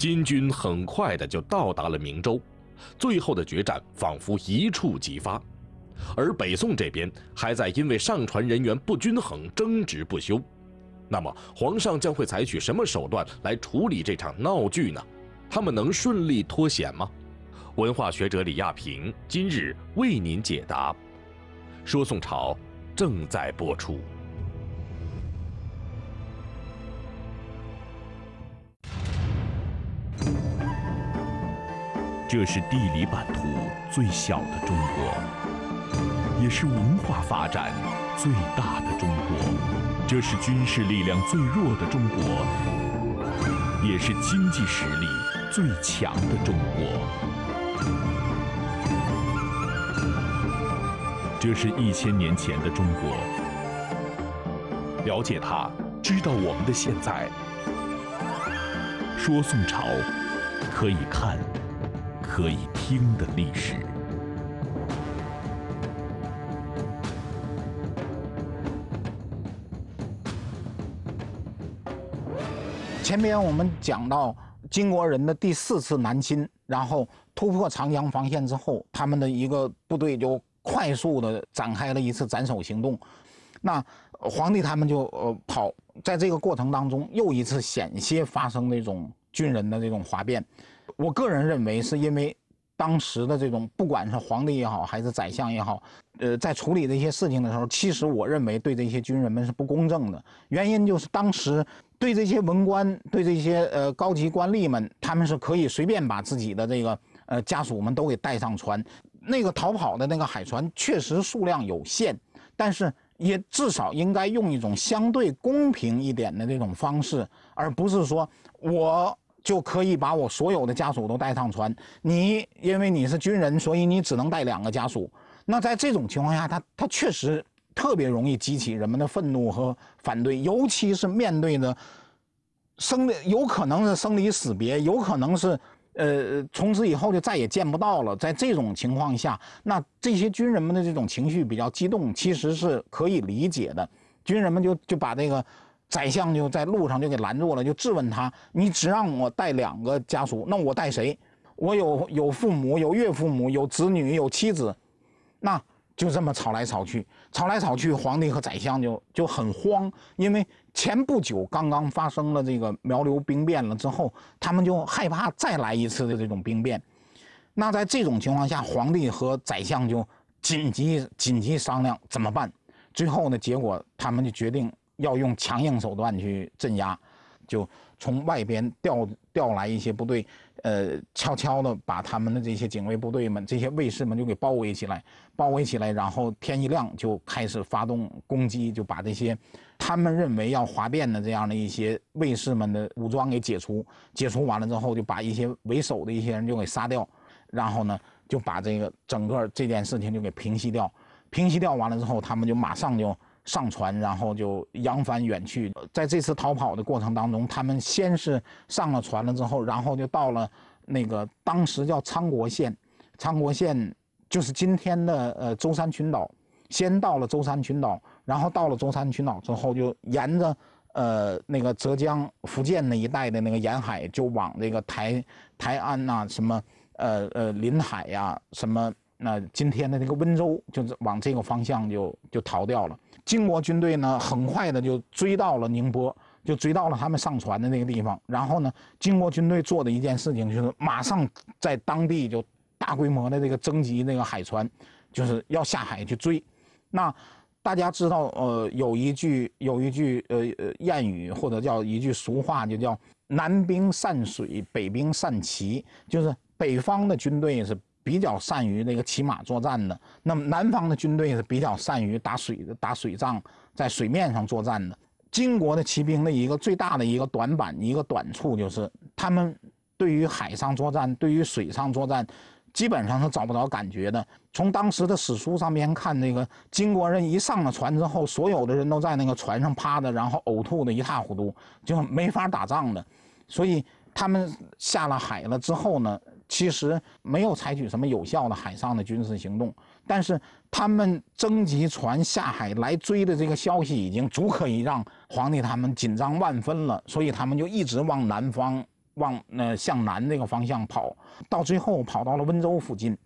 金军很快的就到达了明州，最后的决战仿佛一触即发，而北宋这边还在因为上船人员不均衡争执不休。那么，皇上将会采取什么手段来处理这场闹剧呢？他们能顺利脱险吗？文化学者李亚平今日为您解答。说宋朝，正在播出。这是地理版图最小的中国，也是文化发展最大的中国。这是军事力量最弱的中国，也是经济实力最强的中国。这是一千年前的中国，了解它，知道我们的现在。说宋朝，可以看。可以听的历史。前边我们讲到金国人的第四次南侵，然后突破长江防线之后，他们的一个部队就快速的展开了一次斩首行动。那皇帝他们就呃跑，在这个过程当中，又一次险些发生那种军人的这种哗变。我个人认为，是因为当时的这种，不管是皇帝也好，还是宰相也好，呃，在处理这些事情的时候，其实我认为对这些军人们是不公正的。原因就是，当时对这些文官、对这些呃高级官吏们，他们是可以随便把自己的这个呃家属们都给带上船。那个逃跑的那个海船确实数量有限，但是也至少应该用一种相对公平一点的这种方式，而不是说我。就可以把我所有的家属都带上船。你因为你是军人，所以你只能带两个家属。那在这种情况下，他他确实特别容易激起人们的愤怒和反对，尤其是面对着生的，有可能是生离死别，有可能是呃从此以后就再也见不到了。在这种情况下，那这些军人们的这种情绪比较激动，其实是可以理解的。军人们就就把这个。宰相就在路上就给拦住了，就质问他：“你只让我带两个家属，那我带谁？我有有父母，有岳父母，有子女，有妻子。”那就这么吵来吵去，吵来吵去，皇帝和宰相就就很慌，因为前不久刚刚发生了这个苗刘兵变了之后，他们就害怕再来一次的这种兵变。那在这种情况下，皇帝和宰相就紧急紧急商量怎么办。最后呢，结果他们就决定。要用强硬手段去镇压，就从外边调调来一些部队，呃，悄悄的把他们的这些警卫部队们、这些卫士们就给包围起来，包围起来，然后天一亮就开始发动攻击，就把这些他们认为要哗变的这样的一些卫士们的武装给解除，解除完了之后，就把一些为首的一些人就给杀掉，然后呢，就把这个整个这件事情就给平息掉，平息掉完了之后，他们就马上就。上船，然后就扬帆远去。在这次逃跑的过程当中，他们先是上了船了，之后，然后就到了那个当时叫昌国县，昌国县就是今天的呃舟山群岛。先到了舟山群岛，然后到了舟山群岛之后，就沿着呃那个浙江、福建那一带的那个沿海，就往那个台台安呐，什么呃呃临海呀什么那今天的那个温州，就是往这个方向就就逃掉了。金国军队呢，很快的就追到了宁波，就追到了他们上船的那个地方。然后呢，金国军队做的一件事情，就是马上在当地就大规模的这个征集那个海船，就是要下海去追。那大家知道，呃，有一句有一句呃呃谚语，或者叫一句俗话，就叫“南兵善水，北兵善旗”，就是北方的军队是。比较善于那个骑马作战的，那么南方的军队是比较善于打水打水仗，在水面上作战的。金国的骑兵的一个最大的一个短板一个短处，就是他们对于海上作战、对于水上作战，基本上是找不着感觉的。从当时的史书上面看，那个金国人一上了船之后，所有的人都在那个船上趴着，然后呕吐的一塌糊涂，就没法打仗的。所以。他们下了海了之后呢，其实没有采取什么有效的海上的军事行动，但是他们征集船下海来追的这个消息已经足可以让皇帝他们紧张万分了，所以他们就一直往南方，往呃向南这个方向跑，到最后跑到了温州附近。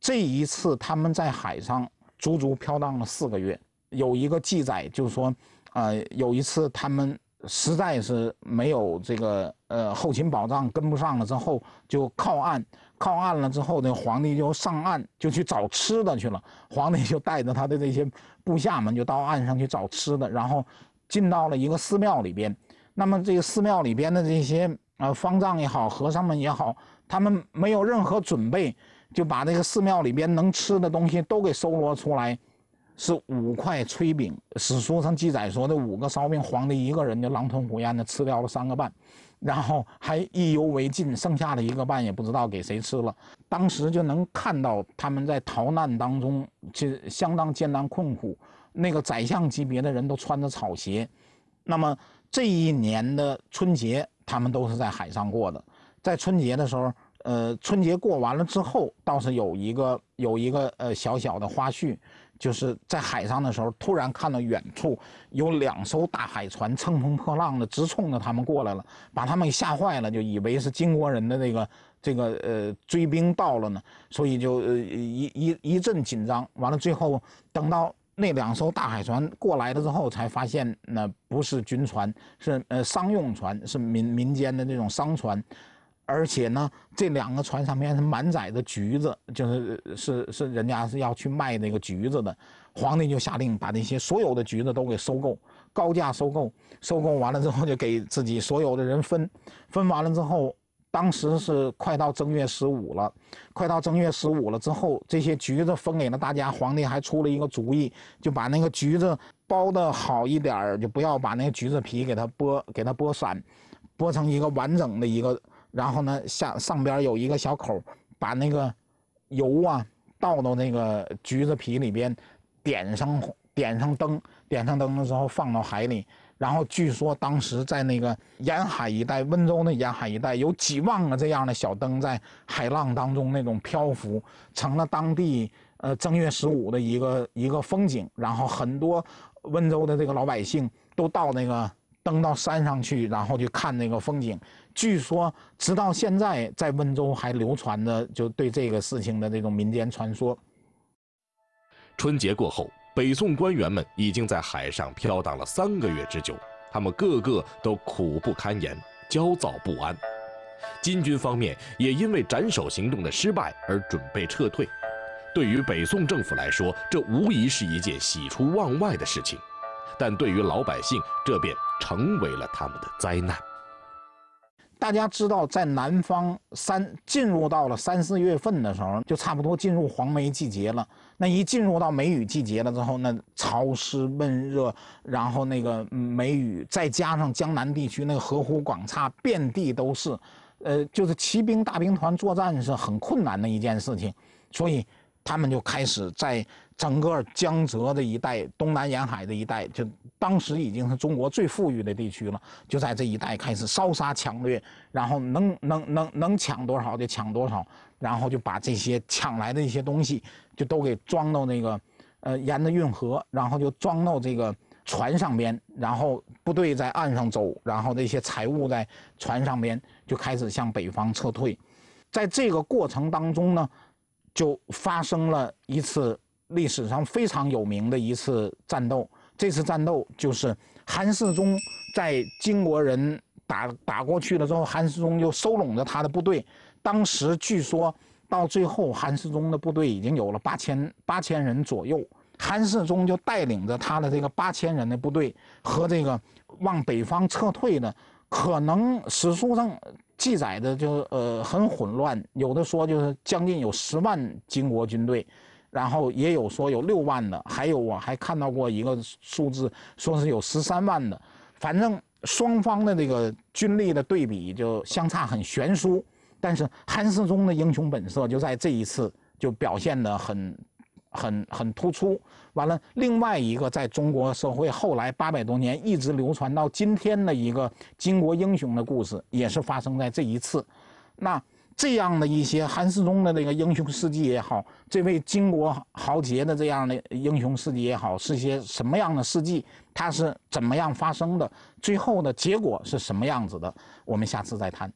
这一次他们在海上足足飘荡了四个月，有一个记载就是说，呃有一次他们。实在是没有这个呃后勤保障跟不上了，之后就靠岸，靠岸了之后呢，皇帝就上岸就去找吃的去了。皇帝就带着他的这些部下们就到岸上去找吃的，然后进到了一个寺庙里边。那么这个寺庙里边的这些呃方丈也好，和尚们也好，他们没有任何准备，就把这个寺庙里边能吃的东西都给搜罗出来。是五块炊饼。史书上记载说的五个烧饼，皇帝一个人就狼吞虎咽的吃掉了三个半，然后还意犹未尽，剩下的一个半也不知道给谁吃了。当时就能看到他们在逃难当中实相当艰难困苦，那个宰相级别的人都穿着草鞋。那么这一年的春节，他们都是在海上过的。在春节的时候，呃，春节过完了之后，倒是有一个有一个呃小小的花絮。就是在海上的时候，突然看到远处有两艘大海船乘风破浪的直冲着他们过来了，把他们给吓坏了，就以为是金国人的那个这个呃追兵到了呢，所以就呃一一一阵紧张。完了，最后等到那两艘大海船过来了之后，才发现那不是军船，是呃商用船，是民民间的那种商船。而且呢，这两个船上面是满载的橘子，就是是是人家是要去卖那个橘子的。皇帝就下令把那些所有的橘子都给收购，高价收购，收购完了之后就给自己所有的人分。分完了之后，当时是快到正月十五了，快到正月十五了之后，这些橘子分给了大家。皇帝还出了一个主意，就把那个橘子剥的好一点，就不要把那个橘子皮给它剥，给它剥散，剥成一个完整的、一个。然后呢，下上边有一个小口，把那个油啊倒到那个橘子皮里边，点上点上灯，点上灯的时候放到海里。然后据说当时在那个沿海一带，温州的沿海一带有几万个这样的小灯在海浪当中那种漂浮，成了当地呃正月十五的一个一个风景。然后很多温州的这个老百姓都到那个。登到山上去，然后去看那个风景。据说，直到现在，在温州还流传着就对这个事情的这种民间传说。春节过后，北宋官员们已经在海上飘荡了三个月之久，他们个个都苦不堪言，焦躁不安。金军方面也因为斩首行动的失败而准备撤退。对于北宋政府来说，这无疑是一件喜出望外的事情。但对于老百姓，这便成为了他们的灾难。大家知道，在南方三进入到了三四月份的时候，就差不多进入黄梅季节了。那一进入到梅雨季节了之后，那潮湿闷热，然后那个梅雨再加上江南地区那个河湖广差，遍地都是，呃，就是骑兵大兵团作战是很困难的一件事情，所以他们就开始在。整个江浙这一带，东南沿海这一带，就当时已经是中国最富裕的地区了。就在这一带开始烧杀抢掠，然后能能能能抢多少就抢多少，然后就把这些抢来的一些东西就都给装到那个，呃，沿着运河，然后就装到这个船上边，然后部队在岸上走，然后这些财物在船上边就开始向北方撤退。在这个过程当中呢，就发生了一次。历史上非常有名的一次战斗，这次战斗就是韩世忠在金国人打打过去了之后，韩世忠就收拢着他的部队。当时据说到最后，韩世忠的部队已经有了八千八千人左右。韩世忠就带领着他的这个八千人的部队和这个往北方撤退的，可能史书上记载的就是呃很混乱，有的说就是将近有十万金国军队。然后也有说有六万的，还有我还看到过一个数字，说是有十三万的。反正双方的那个军力的对比就相差很悬殊。但是韩世忠的英雄本色就在这一次就表现的很、很、很突出。完了，另外一个在中国社会后来八百多年一直流传到今天的一个巾帼英雄的故事，也是发生在这一次。那。这样的一些韩世忠的那个英雄事迹也好，这位巾帼豪杰的这样的英雄事迹也好，是些什么样的事迹？它是怎么样发生的？最后的结果是什么样子的？我们下次再谈。